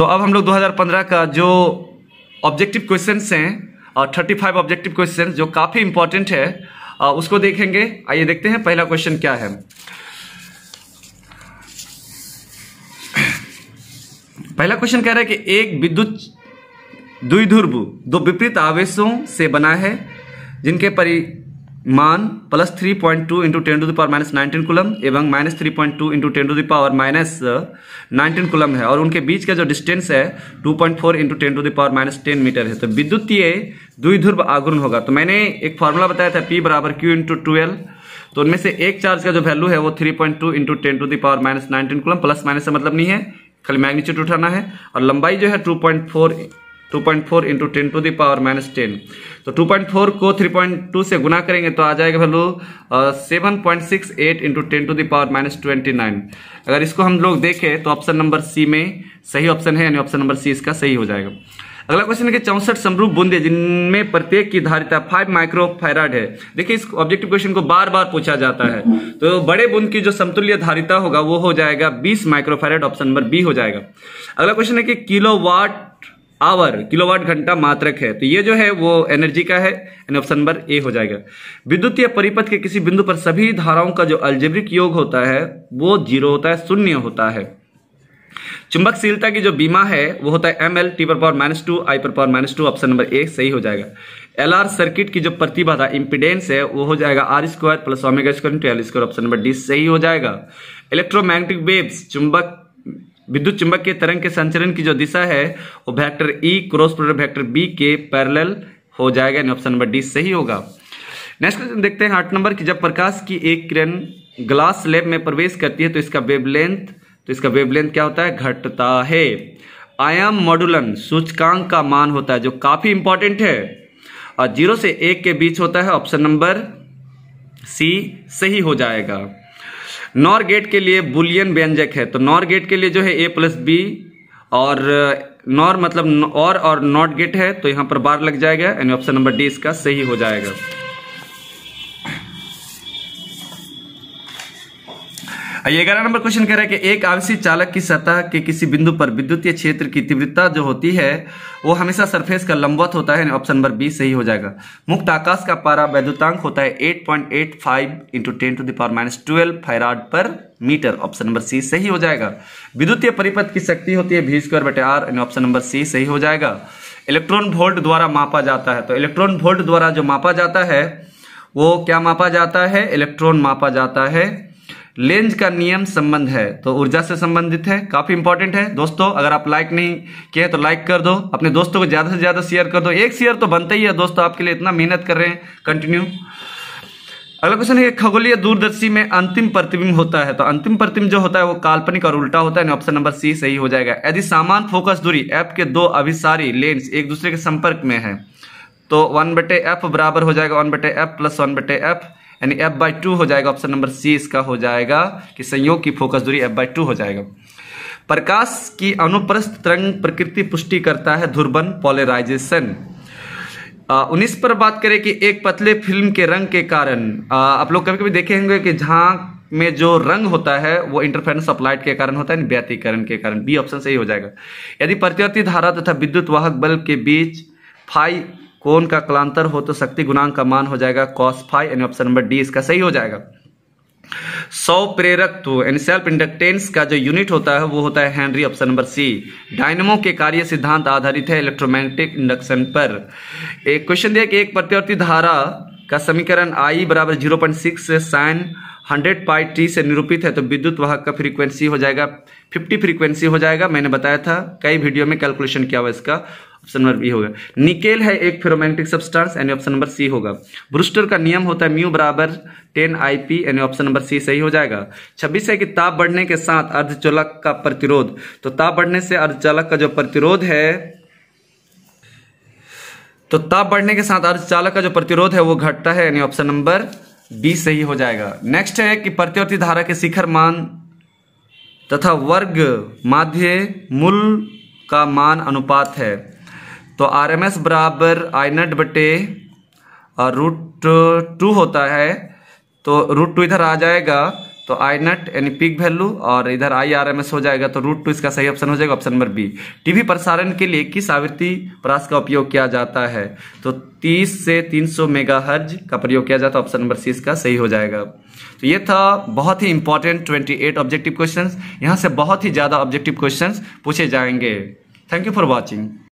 तो अब हम लोग 2015 का जो ऑब्जेक्टिव क्वेश्चंस हैं थर्टी फाइव ऑब्जेक्टिव क्वेश्चन जो काफ़ी इंपॉर्टेंट है उसको देखेंगे आइए देखते हैं पहला क्वेश्चन क्या है पहला क्वेश्चन कह रहा है कि एक विद्युत द्विध्रुव दो विपरीत आवेशों से बना है जिनके परि मान plus three point two into ten to the power minus nineteen coulomb एवं minus three point two into ten to the power minus nineteen coulomb है और उनके बीच का जो डिस्टेंस है two point four into ten to the power minus ten metre है तो विद्युतीय द्विध्रुव आगुण होगा तो मैंने एक फॉर्मूला बताया था पी बराबर क्यू इंटू ट्वेल्व तो उनमें से एक चार्ज का जो वैल्यू है वो three point two into ten to the power minus nineteen coulomb plus minus मतलब नहीं है खाली मैग्नीट्यूड उठाना है और लंबाई जो है two point four two point four into ten to the power minus ten तो टू पॉइंट फोर को थ्री पॉइंट टू से गुना करेंगे तो आ जाएगा value seven point six eight into ten to the power minus twenty nine अगर इसको हम लोग देखें तो ऑप्शन नंबर सी में सही ऑप्शन है यानी ऑप्शन नंबर सी इसका सही हो जाएगा अगला क्वेश्चन है कि चौसठ समरूप बूंदे जिनमें प्रत्येक की धारिता फाइव माइक्रोफायराड है देखिए इस ऑब्जेक्टिव क्वेश्चन को बार बार पूछा जाता है तो बड़े बूंद की जो समतुल्य धारिता होगा वो हो जाएगा micro microfarad option number B हो जाएगा अगला क्वेश्चन है कि किलो वाट आवर किलोवाट घंटा मात्रक है तो ये जो है वो एनर्जी का है यानी ऑप्शन नंबर ए हो जाएगा विद्युत परिपथ के किसी बिंदु पर सभी धाराओं का जो अल्जेब्रिक योग होता है वो जीरो होता है शून्य होता है चुंबकशीलता की जो बीमा है वो होता है एम एल टी पर पावर माइनस टू आई पर power minus two option number A सही हो जाएगा एल आर सर्किट की जो प्रतिबाधा इंपिडेंस है वो हो जाएगा R square plus omega square into L square option number D सही हो जाएगा इलेक्ट्रोमैग्नेटिक वेव्स चुंबक विद्युत चुंबक के तरंग के संचरण की जो दिशा है वो vector E cross product vector B के पैरेलल हो जाएगा यानी ऑप्शन नंबर डी सही होगा नेक्स्ट क्वेश्चन देखते हैं आठ नंबर की जब प्रकाश की एक किरण ग्लास स्लैब में प्रवेश करती है तो इसका वेवलेंथ तो इसका वेवलेंथ क्या होता है घटता है आयाम मॉडुलन सूचकांक का मान होता है जो काफी इंपॉर्टेंट है और जीरो से एक के बीच होता है ऑप्शन नंबर सी सही हो जाएगा नॉर गेट के लिए बुलियन व्यंजक है तो नॉर गेट के लिए जो है ए प्लस बी और नॉर मतलब और और नॉट गेट है तो यहाँ पर बार लग जाएगा यानी ऑप्शन नंबर डी इसका सही हो जाएगा ग्यारह नंबर क्वेश्चन कह रहा है कि एक आवेशी चालक की सतह के किसी बिंदु पर विद्युतीय क्षेत्र की तीव्रता जो होती है वो हमेशा सरफेस का लंबवत होता है ऑप्शन नंबर बी सही हो जाएगा मुक्त आकाश का पारा वैद्युतांक होता है eight point eight five into ten to the power minus twelve farad पर मीटर ऑप्शन नंबर सी सही हो जाएगा विद्युतीय परिपथ की शक्ति होती है भी स्क्वायर बटे आर ऑप्शन नंबर सी सही हो जाएगा इलेक्ट्रॉन वोल्ट द्वारा मापा जाता है तो इलेक्ट्रॉन वोल्ट द्वारा जो मापा जाता है वो क्या मापा जाता है इलेक्ट्रॉन मापा जाता है लेंज का नियम संबंध है तो ऊर्जा से संबंधित है काफी इंपॉर्टेंट है दोस्तों अगर आप लाइक नहीं किए तो लाइक कर दो अपने दोस्तों को ज्यादा से ज्यादा शेयर कर दो एक शेयर तो बनता ही है दोस्तों आपके लिए इतना मेहनत कर रहे हैं कंटिन्यू अगला क्वेश्चन है खगोलीय दूरदर्शी में अंतिम प्रतिबिंब होता है तो अंतिम प्रतिबिंब जो होता है वो काल्पनिक और उल्टा होता है ऑप्शन नंबर सी सही हो जाएगा यदि सामान फोकस दूरी एप के दो अभिसारी लेंस एक दूसरे के संपर्क में है तो वन बटे एफ बराबर हो जाएगा वन बटे एफ प्लस वन बटे एफ यानी एफ बाई टू हो जाएगा ऑप्शन नंबर सी इसका हो जाएगा कि संयोग की फोकस दूरी एफ बाई टू हो जाएगा प्रकाश की अनुप्रस्थ तरंग प्रकृति पुष्टि करता है ध्रुवन पोलराइजेशन उन्नीस पर बात करें कि एक पतले फिल्म के रंग के कारण आप लोग कभी कभी देखे होंगे कि झांक में जो रंग होता है वो इंटरफेरेंस ऑफ लाइट के कारण होता है व्यतीकरण के कारण बी ऑप्शन सही हो जाएगा यदि प्रतिवर्ती धारा तथा विद्युत वाहक बल्ब के बीच फाइव कोण का कलांतर हो तो शक्ति गुणांक का मान हो जाएगा कॉस फाइव यानी ऑप्शन नंबर डी इसका सही हो जाएगा सौ प्रेरकत्व यानी सेल्फ इंडक्टेंस का जो यूनिट होता है वो होता है henry option number C dynamo के कार्य सिद्धांत आधारित है इलेक्ट्रोमैग्नेटिक इंडक्शन पर एक क्वेश्चन दिया कि एक प्रत्यवर्ती धारा का समीकरण आई बराबर जीरो पॉइंट सिक्स से साइन हंड्रेड पाई टी से निरूपित है तो विद्युत वाहक का फ्रीक्वेंसी हो जाएगा फिफ्टी फ्रीक्वेंसी हो जाएगा मैंने बताया था कई वीडियो में कैलकुलेशन किया हुआ इसका ऑप्शन नंबर बी होगा निकेल है एक फेरोमैग्नेटिक सब्सटेंस यानी ऑप्शन नंबर सी होगा ब्रूस्टर का नियम होता है म्यू बराबर टेन आई पी यानी ऑप्शन नंबर सी सही हो जाएगा छब्बीस है कि ताप बढ़ने के साथ अर्धचोलक का प्रतिरोध तो ताप बढ़ने से अर्धचालक का जो प्रतिरोध है तो ताप बढ़ने के साथ अर्धचालक का जो प्रतिरोध है वो घटता है यानी ऑप्शन नंबर बी सही हो जाएगा नेक्स्ट है कि प्रतिवर्ती धारा के शिखर मान तथा वर्ग माध्य मूल का मान अनुपात है तो आर एम एस बराबर आई नट बटे रूट टू होता है तो रूट टू इधर आ जाएगा तो आई नट यानी पिक वैल्यू और इधर आई आर एम एस हो जाएगा तो रूट टू इसका सही ऑप्शन हो जाएगा ऑप्शन नंबर बी टीवी प्रसारण के लिए किस आवृत्ति प्रास का उपयोग किया जाता है तो 30 से 300 हर्ज का प्रयोग किया जाता है ऑप्शन नंबर सी इसका सही हो जाएगा तो ये था बहुत ही इंपॉर्टेंट 28 ऑब्जेक्टिव क्वेश्चंस यहाँ से बहुत ही ज़्यादा ऑब्जेक्टिव क्वेश्चंस पूछे जाएंगे थैंक यू फॉर वॉचिंग